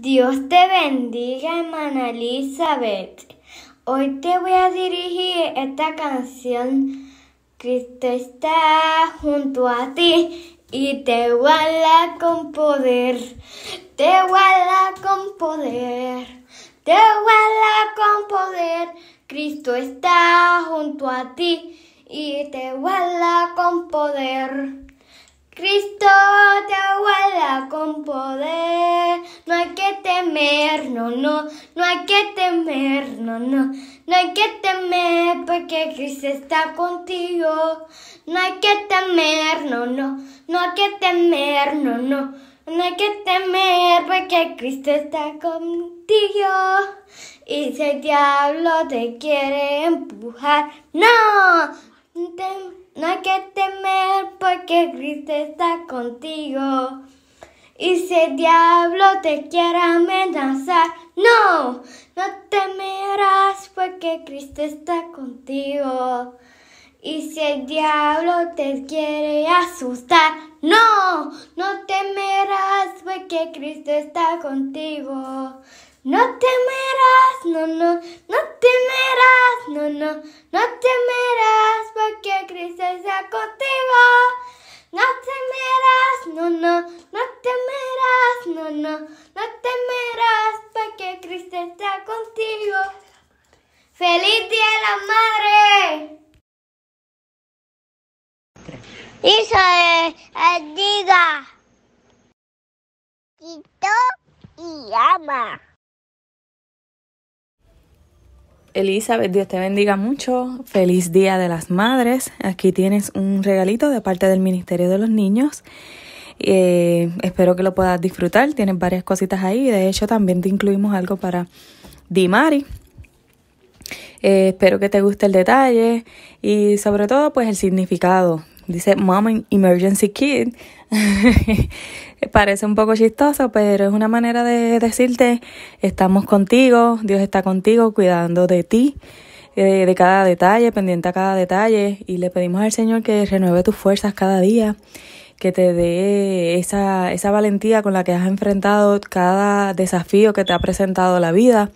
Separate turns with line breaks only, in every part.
Dios te bendiga, hermana Elizabeth. Hoy te voy a dirigir esta canción. Cristo está junto a ti y te guarda con poder. Te guarda con poder. Te guarda con poder. Cristo está junto a ti y te guarda con poder. Cristo te aguarda con poder, no hay que temer, no, no, no hay que temer, no, no, no hay que temer porque Cristo está contigo, no hay que temer, no, no, no hay que temer, no, no, no hay que temer porque Cristo está contigo y si el diablo te quiere empujar, no, no hay que temer porque Cristo está contigo. Y si el diablo te quiere amenazar, no, no temerás porque Cristo está contigo. Y si el diablo te quiere asustar, no, no temerás porque Cristo está contigo. No temerás, no, no, no temerás, no, no, no temerás. no, no temerás porque Cristo está contigo. ¡Feliz Día de la Madre! es diga. Quito y ama.
Elizabeth, Dios te bendiga mucho. Feliz Día de las Madres. Aquí tienes un regalito de parte del Ministerio de los Niños. Eh, espero que lo puedas disfrutar. Tienes varias cositas ahí. De hecho, también te incluimos algo para Dimari. Eh, espero que te guste el detalle y sobre todo pues el significado. Dice Mom Emergency Kid. Parece un poco chistoso, pero es una manera de decirte, estamos contigo, Dios está contigo, cuidando de ti, eh, de cada detalle, pendiente a cada detalle, y le pedimos al Señor que renueve tus fuerzas cada día que te dé esa, esa valentía con la que has enfrentado cada desafío que te ha presentado la vida,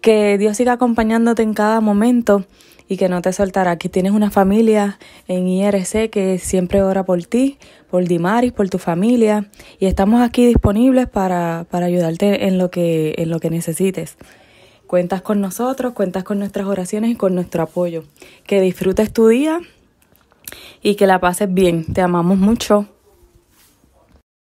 que Dios siga acompañándote en cada momento y que no te soltará. Aquí tienes una familia en IRC que siempre ora por ti, por Dimaris, por tu familia y estamos aquí disponibles para, para ayudarte en lo, que, en lo que necesites. Cuentas con nosotros, cuentas con nuestras oraciones y con nuestro apoyo. Que disfrutes tu día y que la pases bien. Te amamos mucho.